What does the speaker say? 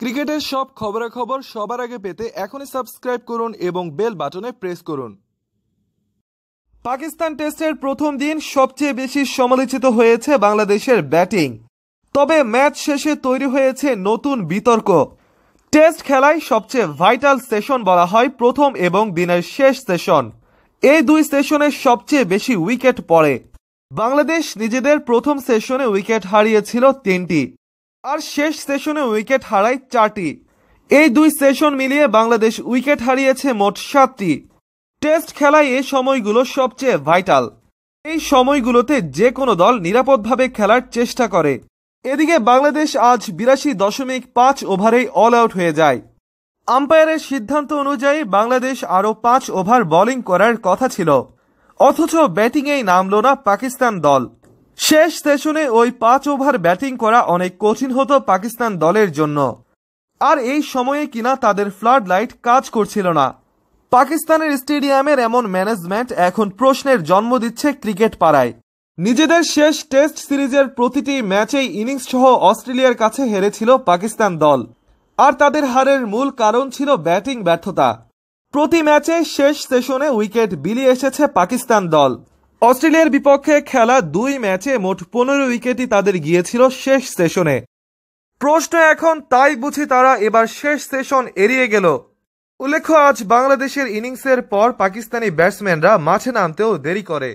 ক্রিকেটের সব খবরাখবর সবার আগে পেতে এখনই সাবস্ক্রাইব করুন এবং বেল বাটনে প্রেস করুন পাকিস্তান টেস্টের প্রথম দিন সবচেয়ে বেশি সমালোচিত হয়েছে বাংলাদেশের ব্যাটিং তবে ম্যাচ শেষে তৈরি হয়েছে নতুন বিতর্ক টেস্ট খেলায় সবচেয়ে ভাইটাল সেশন বলা হয় প্রথম এবং দিনের শেষ সেশন এই দুই সেশনে সবচেয়ে বেশি উইকেট পড়ে বাংলাদেশ নিজেদের প্রথম সেশনে উইকেট হারিয়েছিল তিনটি আর শেষ সেশনে উইকেট হারায় চারটি এই দুই সেশন মিলিয়ে বাংলাদেশ উইকেট হারিয়েছে মোট সাতটি টেস্ট খেলায় এই সময়গুলো সবচেয়ে ভাইটাল এই সময়গুলোতে যে কোনো দল নিরাপদভাবে খেলার চেষ্টা করে এদিকে বাংলাদেশ আজ বিরাশি দশমিক পাঁচ ওভারেই অল আউট হয়ে যায় আম্পায়ারের সিদ্ধান্ত অনুযায়ী বাংলাদেশ আরও পাঁচ ওভার বোলিং করার কথা ছিল অথচ ব্যাটিংয়েই নামল না পাকিস্তান দল শেষ সেশনে ওই পাঁচ ওভার ব্যাটিং করা অনেক কঠিন হতো পাকিস্তান দলের জন্য আর এই সময়ে কিনা তাদের ফ্লাড লাইট কাজ করছিল না পাকিস্তানের স্টেডিয়ামের এমন ম্যানেজমেন্ট এখন প্রশ্নের জন্ম দিচ্ছে ক্রিকেট পাড়ায় নিজেদের শেষ টেস্ট সিরিজের প্রতিটি ম্যাচেই ইনিংস সহ অস্ট্রেলিয়ার কাছে হেরেছিল পাকিস্তান দল আর তাদের হারের মূল কারণ ছিল ব্যাটিং ব্যর্থতা প্রতি ম্যাচে শেষ সেশনে উইকেট বিলিয়ে এসেছে পাকিস্তান দল অস্ট্রেলিয়ার বিপক্ষে খেলা দুই ম্যাচে মোট পনেরো উইকেটই তাদের গিয়েছিল শেষ সেশনে প্রশ্ন এখন তাই বুঝি তারা এবার শেষ সেশন এড়িয়ে গেল উল্লেখ্য আজ বাংলাদেশের ইনিংসের পর পাকিস্তানি ব্যাটসম্যানরা মাঠে নামতেও দেরি করে